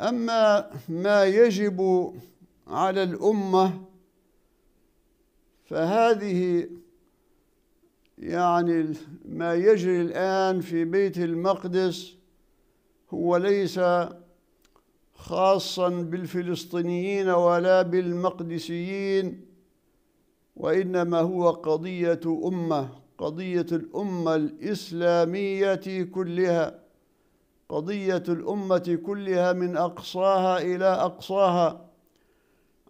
أما ما يجب على الأمة فهذه يعني ما يجري الآن في بيت المقدس هو ليس خاصا بالفلسطينيين ولا بالمقدسيين وإنما هو قضية أمة قضية الأمة الإسلامية كلها قضية الأمة كلها من أقصاها إلى أقصاها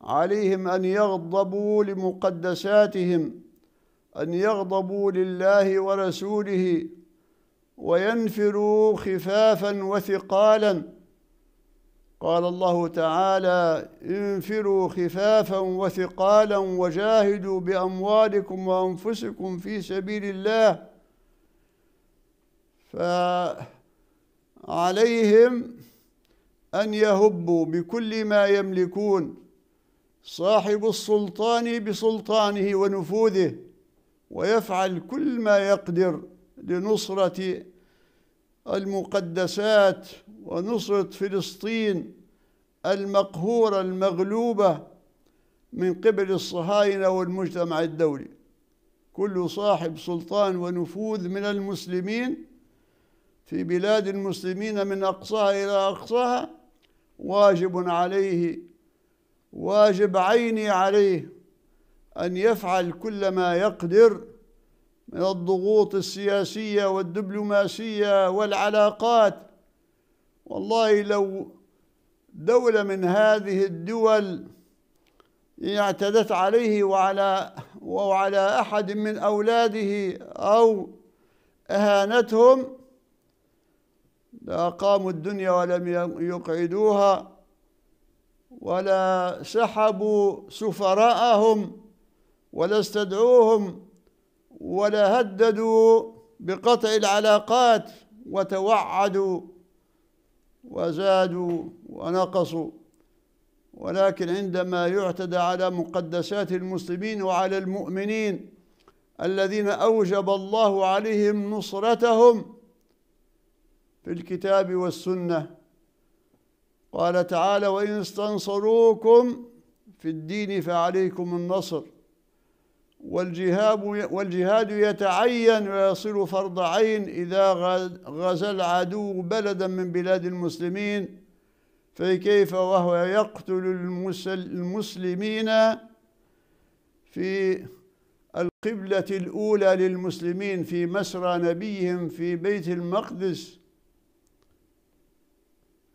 عليهم أن يغضبوا لمقدساتهم أن يغضبوا لله ورسوله وينفروا خفافا وثقالا قال الله تعالى انفروا خفافا وثقالا وجاهدوا بأموالكم وأنفسكم في سبيل الله ف عليهم أن يهبوا بكل ما يملكون صاحب السلطان بسلطانه ونفوذه ويفعل كل ما يقدر لنصرة المقدسات ونصرة فلسطين المقهورة المغلوبة من قبل الصهاينة والمجتمع الدولي كل صاحب سلطان ونفوذ من المسلمين في بلاد المسلمين من أقصاها إلى أقصاها واجب عليه واجب عيني عليه أن يفعل كل ما يقدر من الضغوط السياسية والدبلوماسية والعلاقات والله لو دولة من هذه الدول اعتدت عليه وعلى وعلى أحد من أولاده أو أهانتهم لأقاموا الدنيا ولم يقعدوها ولا سحبوا سفراءهم ولا استدعوهم ولا هددوا بقطع العلاقات وتوعدوا وزادوا ونقصوا ولكن عندما يعتدى على مقدسات المسلمين وعلى المؤمنين الذين أوجب الله عليهم نصرتهم في الكتاب والسنة قال تعالى وإن استنصروكم في الدين فعليكم النصر والجهاد والجهاد يتعين ويصير فرض عين إذا غزا العدو بلدا من بلاد المسلمين فكيف وهو يقتل المسلمين في القبلة الأولى للمسلمين في مسرى نبيهم في بيت المقدس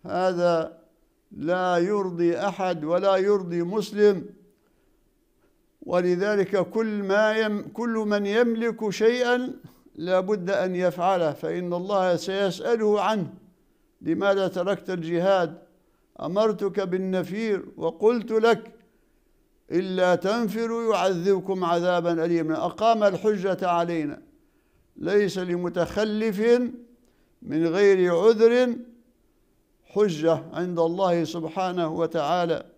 هذا لا يرضي أحد ولا يرضي مسلم ولذلك كل ما يم كل من يملك شيئا لابد أن يفعله فإن الله سيسأله عنه لماذا تركت الجهاد أمرتك بالنفير وقلت لك إلا تنفروا يعذبكم عذابا أليما أقام الحجة علينا ليس لمتخلف من غير عذر حجة عند الله سبحانه وتعالى